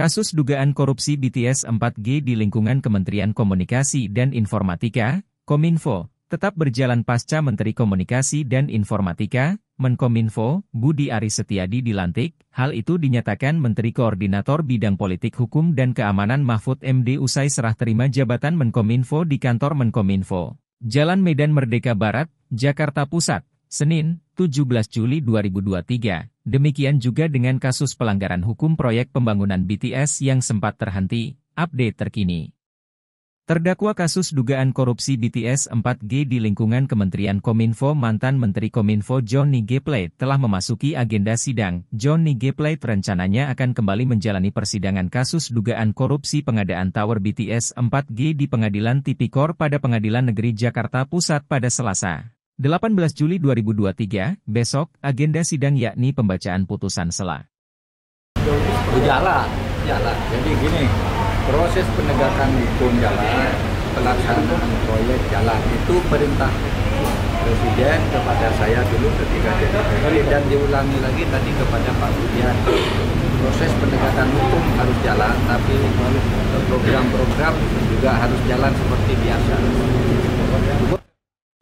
Kasus dugaan korupsi BTS 4G di lingkungan Kementerian Komunikasi dan Informatika, Kominfo, tetap berjalan pasca Menteri Komunikasi dan Informatika, Menkominfo, Budi Aris Setiadi dilantik. Hal itu dinyatakan Menteri Koordinator Bidang Politik Hukum dan Keamanan Mahfud MD usai serah terima jabatan Menkominfo di kantor Menkominfo. Jalan Medan Merdeka Barat, Jakarta Pusat, Senin, 17 Juli 2023. Demikian juga dengan kasus pelanggaran hukum proyek pembangunan BTS yang sempat terhenti, update terkini. Terdakwa kasus dugaan korupsi BTS 4G di lingkungan Kementerian Kominfo mantan Menteri Kominfo Johnny G. Plate telah memasuki agenda sidang. Johnny G. Plate rencananya akan kembali menjalani persidangan kasus dugaan korupsi pengadaan tower BTS 4G di Pengadilan Tipikor pada Pengadilan Negeri Jakarta Pusat pada Selasa. 18 Juli 2023, besok, agenda sidang yakni pembacaan putusan sela. Berjalan, jalan. Jadi gini, proses penegakan hukum jalan, pelaksanaan proyek jalan, itu perintah Presiden kepada saya dulu ketika jadi dan diulangi lagi tadi kepada Pak Budian. Proses penegakan hukum harus jalan, tapi program-program juga harus jalan seperti biasa.